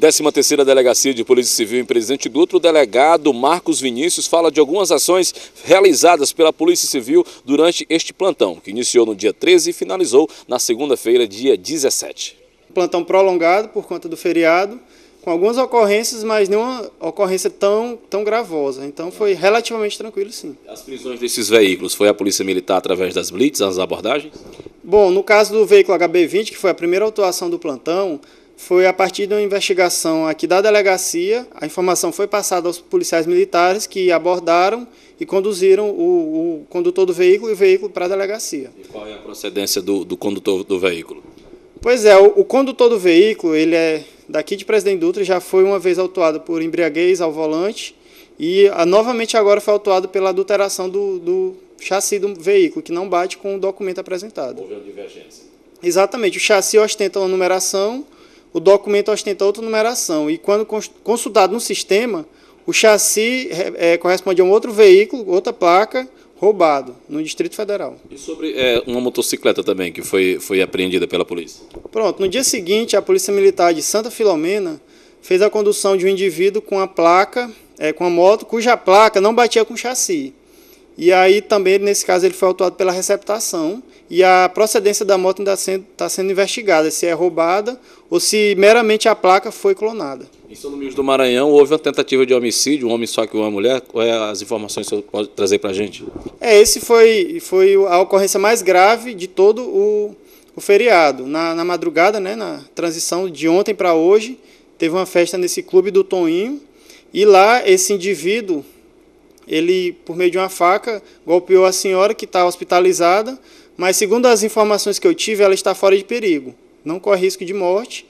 13ª Delegacia de Polícia Civil em Presidente Dutra, o delegado Marcos Vinícius fala de algumas ações realizadas pela Polícia Civil durante este plantão, que iniciou no dia 13 e finalizou na segunda-feira, dia 17. Plantão prolongado por conta do feriado, com algumas ocorrências, mas nenhuma ocorrência tão, tão gravosa. Então foi relativamente tranquilo, sim. As prisões desses veículos, foi a Polícia Militar através das blitz, as abordagens? Bom, no caso do veículo HB20, que foi a primeira autuação do plantão, foi a partir de uma investigação aqui da delegacia, a informação foi passada aos policiais militares que abordaram e conduziram o, o condutor do veículo e o veículo para a delegacia. E qual é a procedência do, do condutor do veículo? Pois é, o, o, condutor do veículo, ele é daqui de Presidente Dutra, já foi uma vez autuado por embriaguez ao volante e a, ah, novamente agora foi autuado pela adulteração do, do chassi do veículo, que não bate com o documento apresentado. Houve uma divergência. Exatamente, o chassi ostenta uma numeração, o documento ostenta outra numeração e, quando consultado no sistema, o chassi é, corresponde a um outro veículo, outra placa, roubado no Distrito Federal. E sobre é, uma motocicleta também que foi, foi apreendida pela polícia? Pronto, no dia seguinte, a Polícia Militar de Santa Filomena fez a condução de um indivíduo com a placa, é, com a moto, cuja placa não batia com o chassi. E aí também, nesse caso, ele foi autuado pela receptação e a procedência da moto ainda está sendo, tá sendo investigada, se é roubada ou se meramente a placa foi clonada. Em São Domingos do Maranhão, houve uma tentativa de homicídio, um homem só que uma mulher? Quais é as informações que senhor pode trazer para a gente? É, esse foi, foi a ocorrência mais grave de todo o, o feriado. Na, na madrugada, né, na transição de ontem para hoje, teve uma festa nesse clube do Toninho, e lá esse indivíduo ele, por meio de uma faca, golpeou a senhora que está hospitalizada, mas segundo as informações que eu tive, ela está fora de perigo, não corre risco de morte.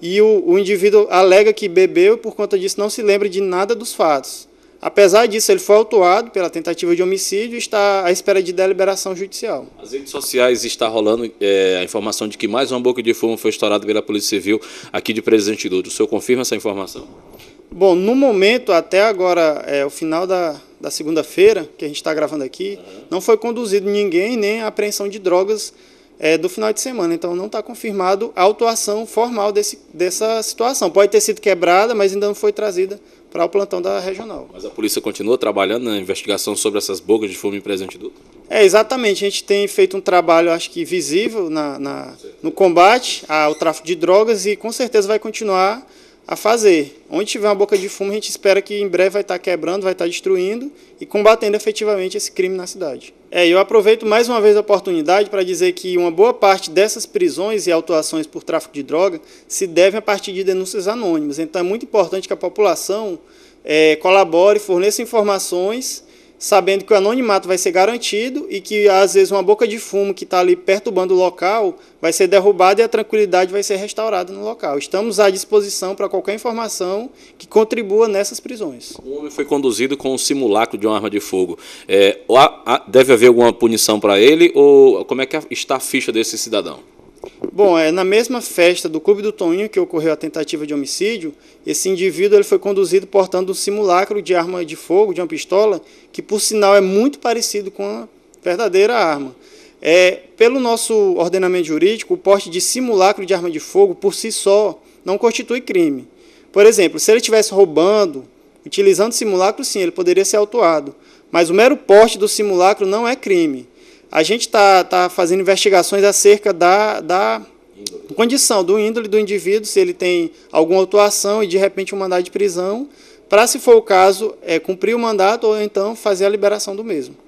E o, o indivíduo alega que bebeu e, por conta disso, não se lembra de nada dos fatos. Apesar disso, ele foi autuado pela tentativa de homicídio e está à espera de deliberação judicial. As redes sociais está rolando é, a informação de que mais uma boca de fumo foi estourada pela Polícia Civil aqui de Presidente Dutra. O senhor confirma essa informação? Bom, no momento, até agora, é, o final da, da segunda-feira, que a gente está gravando aqui, uhum. não foi conduzido ninguém, nem a apreensão de drogas é, do final de semana. Então não está confirmado a autuação formal desse, dessa situação. Pode ter sido quebrada, mas ainda não foi trazida para o plantão da regional. Mas a polícia continua trabalhando na investigação sobre essas bocas de fumo em presente duto? É, exatamente. A gente tem feito um trabalho, acho que visível, na, na no combate ao tráfico de drogas e com certeza vai continuar a fazer. Onde tiver uma boca de fumo, a gente espera que em breve vai estar tá quebrando, vai estar tá destruindo e combatendo efetivamente esse crime na cidade. É, eu aproveito mais uma vez a oportunidade para dizer que uma boa parte dessas prisões e autuações por tráfico de droga se devem a partir de denúncias anônimas. Então é muito importante que a população é, colabore, forneça informações sabendo que o anonimato vai ser garantido e que às vezes uma boca de fumo que está ali perturbando o local vai ser derrubada e a tranquilidade vai ser restaurada no local. Estamos à disposição para qualquer informação que contribua nessas prisões. O homem foi conduzido com o um simulacro de uma arma de fogo. É, deve haver alguma punição para ele ou como é que está a ficha desse cidadão? Bom, é na mesma festa do Clube do Toninho que ocorreu a tentativa de homicídio, esse indivíduo ele foi conduzido portando um simulacro de arma de fogo, de uma pistola, que por sinal é muito parecido com a verdadeira arma. É, pelo nosso ordenamento jurídico, o porte de simulacro de arma de fogo por si só não constitui crime. Por exemplo, se ele estivesse roubando, utilizando simulacro, sim, ele poderia ser autuado. Mas o mero porte do simulacro não é crime. A gente está tá fazendo investigações acerca da, da condição do índole do indivíduo, se ele tem alguma atuação e de repente um mandado de prisão, para, se for o caso, é, cumprir o mandato ou então fazer a liberação do mesmo.